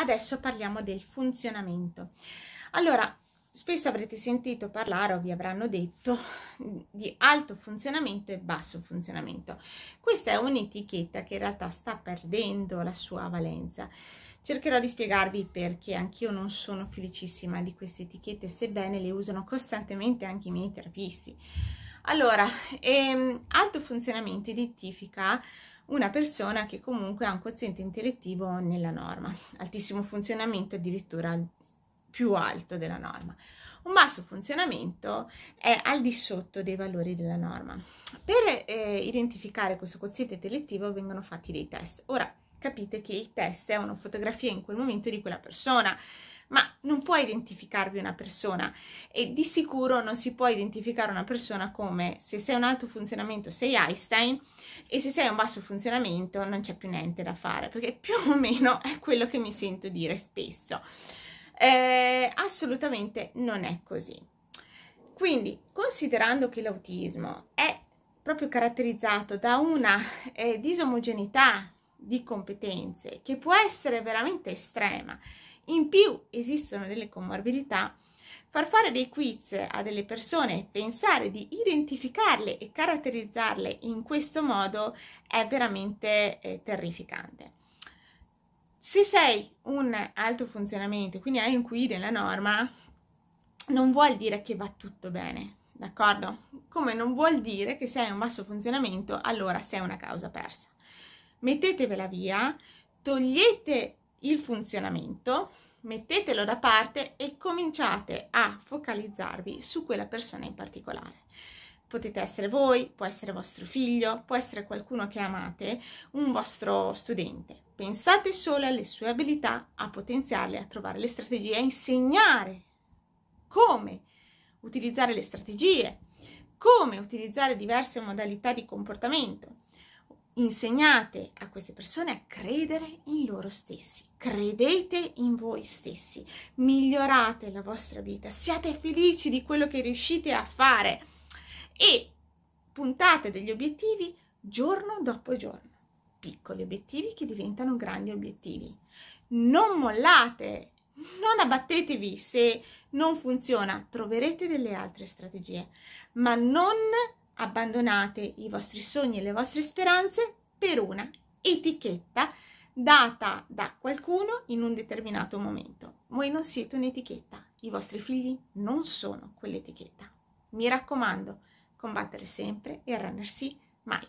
Adesso parliamo del funzionamento. Allora, spesso avrete sentito parlare o vi avranno detto mm, di alto funzionamento e basso funzionamento. Questa è un'etichetta che in realtà sta perdendo la sua valenza. Cercherò di spiegarvi perché anch'io non sono felicissima di queste etichette, sebbene le usano costantemente anche i miei terapisti. Allora, ehm, alto funzionamento identifica una persona che comunque ha un quoziente intellettivo nella norma, altissimo funzionamento addirittura più alto della norma. Un basso funzionamento è al di sotto dei valori della norma. Per eh, identificare questo quoziente intellettivo vengono fatti dei test. Ora capite che il test è una fotografia in quel momento di quella persona ma non può identificarvi una persona e di sicuro non si può identificare una persona come se sei un alto funzionamento sei Einstein e se sei un basso funzionamento non c'è più niente da fare, perché più o meno è quello che mi sento dire spesso. Eh, assolutamente non è così. Quindi, considerando che l'autismo è proprio caratterizzato da una eh, disomogeneità di competenze che può essere veramente estrema in più esistono delle comorbidità. Far fare dei quiz a delle persone, e pensare di identificarle e caratterizzarle in questo modo è veramente eh, terrificante. Se sei un alto funzionamento, quindi hai un QI della norma, non vuol dire che va tutto bene, d'accordo? Come non vuol dire che se hai un basso funzionamento, allora sei una causa persa. Mettetevela via, togliete il funzionamento, mettetelo da parte e cominciate a focalizzarvi su quella persona in particolare. Potete essere voi, può essere vostro figlio, può essere qualcuno che amate, un vostro studente. Pensate solo alle sue abilità, a potenziarle, a trovare le strategie, a insegnare come utilizzare le strategie, come utilizzare diverse modalità di comportamento insegnate a queste persone a credere in loro stessi, credete in voi stessi, migliorate la vostra vita, siate felici di quello che riuscite a fare e puntate degli obiettivi giorno dopo giorno, piccoli obiettivi che diventano grandi obiettivi. Non mollate, non abbattetevi se non funziona, troverete delle altre strategie, ma non abbandonate i vostri sogni e le vostre speranze per una etichetta data da qualcuno in un determinato momento. Voi non siete un'etichetta, i vostri figli non sono quell'etichetta. Mi raccomando, combattere sempre e arrendersi mai.